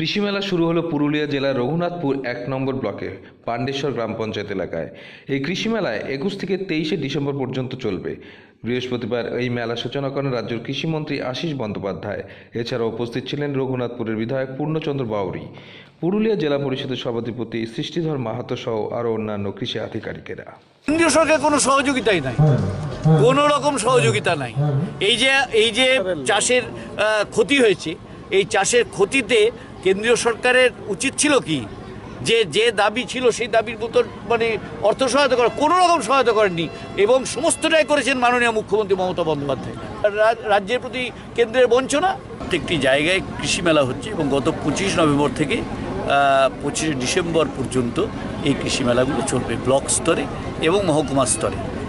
কৃষি মেলা শুরু হলো পুরুলিয়া জেলার রঘুনাথপুর এক নম্বর ব্লকে পাণ্ডেশ্বর গ্রাম পঞ্চায়েত এলাকায় এই কৃষি মেলায় একুশ থেকে তেইশে ডিসেম্বর পর্যন্ত চলবে বৃহস্পতিবার এই মেলা সূচনা করেন রাজ্যের কৃষিমন্ত্রী আশিস বন্দ্যোপাধ্যায় এছাড়া উপস্থিত ছিলেন রঘুনাথপুরের বিধায়ক পূর্ণচন্দ্র বাউরি পুরুলিয়া জেলা পরিষদের সভাধিপতি সৃষ্টিধর মাহাতো সহ আরও অন্যান্য কৃষি আধিকারিকেরা কেন্দ্রীয় সরকার কোনো সহযোগিতাই নাই হ্যাঁ, হ্যাঁ, হ্যাঁ। কোনো রকম সহযোগিতা নাই এই যে এই যে চাষের ক্ষতি হয়েছে এই চাষের ক্ষতিতে কেন্দ্রীয় সরকারের উচিত ছিল কি যে যে দাবি ছিল সেই দাবির মতন মানে অর্থ সহায়তা করা কোনো রকম সহায়তা করেননি এবং সমস্তটাই করেছেন মাননীয় মুখ্যমন্ত্রী মমতা বন্দ্যোপাধ্যায় রাজ্যের প্রতি কেন্দ্রের বঞ্চনা প্রত্যেকটি জায়গায় কৃষি মেলা হচ্ছে এবং গত পঁচিশ নভেম্বর থেকে পঁচিশে ডিসেম্বর পর্যন্ত এই কৃষি মেলাগুলো চলবে ব্লক স্তরে এবং মহকুমা স্তরে